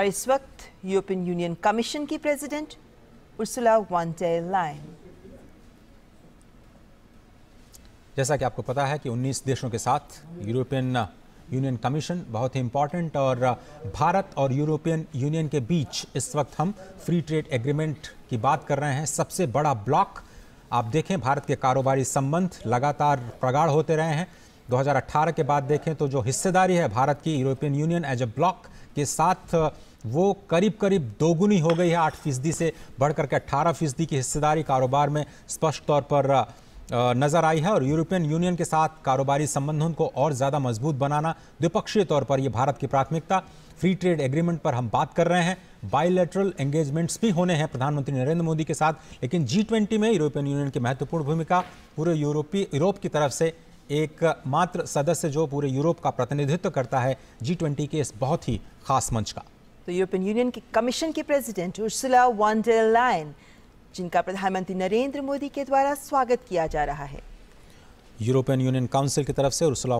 और इस वक्त यूरोपियन यूनियन कमीशन की प्रेसिडेंट उर्सुला वनटेर लाइन जैसा कि आपको पता है कि 19 देशों के साथ यूरोपियन यूनियन कमीशन बहुत ही इंपॉर्टेंट और भारत और यूरोपियन यूनियन के बीच इस वक्त हम फ्री ट्रेड एग्रीमेंट की बात कर रहे हैं सबसे बड़ा ब्लॉक आप देखें भारत के कारोबारी संबंध लगातार प्रगाढ़ होते रहे हैं 2018 के बाद देखें तो जो हिस्सेदारी है भारत की European Union as a bloc के साथ वो करीब करीब दोगुनी हो गई है आठ फीसदी से बढ़कर के अट्ठारह फीसदी की हिस्सेदारी कारोबार में स्पष्ट तौर पर नज़र आई है और यूरोपियन यूनियन के साथ कारोबारी संबंधों को और ज़्यादा मजबूत बनाना द्विपक्षीय तौर पर यह भारत की प्राथमिकता फ्री ट्रेड एग्रीमेंट पर हम बात कर रहे हैं बायोलेटरल एंगेजमेंट्स भी होने हैं प्रधानमंत्री नरेंद्र मोदी के साथ लेकिन जी ट्वेंटी में यूरोपियन यूनियन की महत्वपूर्ण भूमिका पूरे यूरोपीय यूरोप की तरफ से एक मात्र सदस्य जो पूरे यूरोप का प्रतिनिधित्व करता है जी ट्वेंटी के इस बहुत ही खास मंच का तो यूरोपियन यूनियन की कमीशन की प्रेसिडेंट उर्सुला वनडेर जिनका प्रधानमंत्री नरेंद्र मोदी के द्वारा स्वागत किया जा रहा है यूरोपियन यूनियन काउंसिल की तरफ से उर्सुला